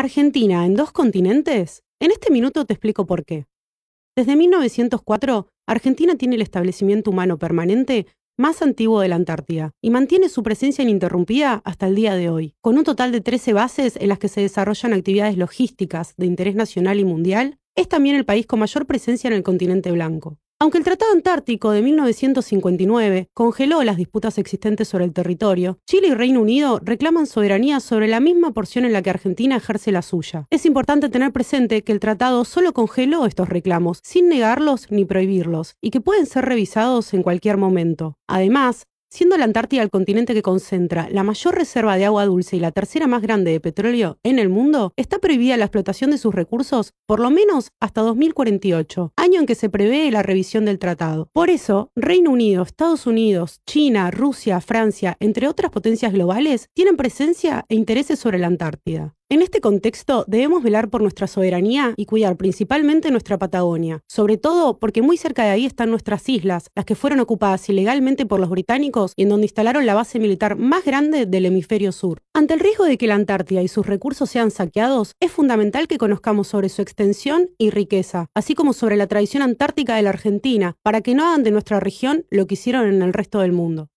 Argentina en dos continentes? En este minuto te explico por qué. Desde 1904, Argentina tiene el establecimiento humano permanente más antiguo de la Antártida y mantiene su presencia ininterrumpida hasta el día de hoy, con un total de 13 bases en las que se desarrollan actividades logísticas de interés nacional y mundial, es también el país con mayor presencia en el continente blanco. Aunque el Tratado Antártico de 1959 congeló las disputas existentes sobre el territorio, Chile y Reino Unido reclaman soberanía sobre la misma porción en la que Argentina ejerce la suya. Es importante tener presente que el tratado solo congeló estos reclamos, sin negarlos ni prohibirlos, y que pueden ser revisados en cualquier momento. Además, Siendo la Antártida el continente que concentra la mayor reserva de agua dulce y la tercera más grande de petróleo en el mundo, está prohibida la explotación de sus recursos por lo menos hasta 2048, año en que se prevé la revisión del tratado. Por eso, Reino Unido, Estados Unidos, China, Rusia, Francia, entre otras potencias globales, tienen presencia e intereses sobre la Antártida. En este contexto, debemos velar por nuestra soberanía y cuidar principalmente nuestra Patagonia, sobre todo porque muy cerca de ahí están nuestras islas, las que fueron ocupadas ilegalmente por los británicos y en donde instalaron la base militar más grande del hemisferio sur. Ante el riesgo de que la Antártida y sus recursos sean saqueados, es fundamental que conozcamos sobre su extensión y riqueza, así como sobre la tradición antártica de la Argentina, para que no hagan de nuestra región lo que hicieron en el resto del mundo.